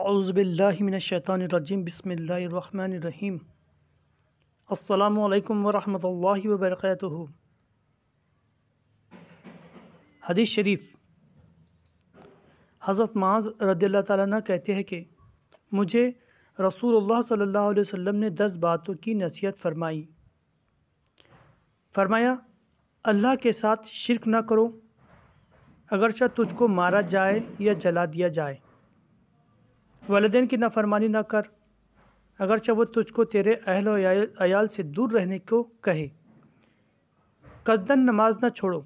अज़बिल्लिमिनशैतानरजीम बसमीम अल्लाम वरहमल वबरक हदीस शरीफ हज़रत माज रदील तह कहते हैं कि मुझे रसूल सल्ला वसम ने दस बातों की नसीहत फरमाई फरमाया अल्लाह के साथ शिरक न करो अगरचा तुझको मारा जाए या जला दिया जाए वालदेन की नाफरमानी ना कर अगरचे वो तुझको तेरे अहल अयाल से दूर रहने को कहे कसदन नमाज ना छोड़ो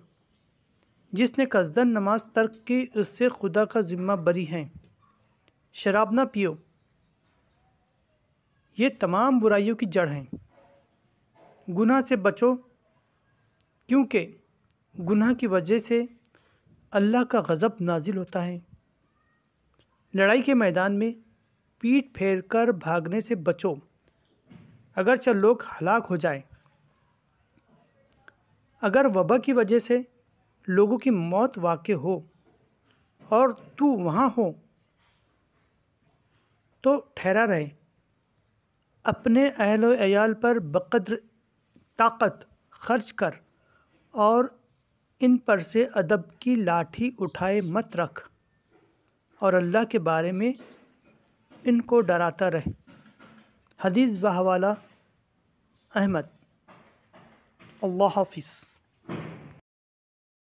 जिसने कसदन नमाज तर्क की उससे खुदा का ज़िम्मा बरी है शराब ना पियो ये तमाम बुराइयों की जड़ हैं गुनाह से बचो क्योंकि गुनाह की वजह से अल्लाह का गज़ब नाजिल होता है लड़ाई के मैदान में पीठ फेर कर भागने से बचो चल लोग हलाक हो जाए अगर वबा की वजह से लोगों की मौत वाक़ हो और तू वहाँ हो तो ठहरा रहे अपने अहल अयाल पर बकद्र ताकत खर्च कर और इन पर से अदब की लाठी उठाए मत रख और अल्लाह के बारे में इनको डराता रहे हदीस बहवाला अहमद अल्लाह हाफिज़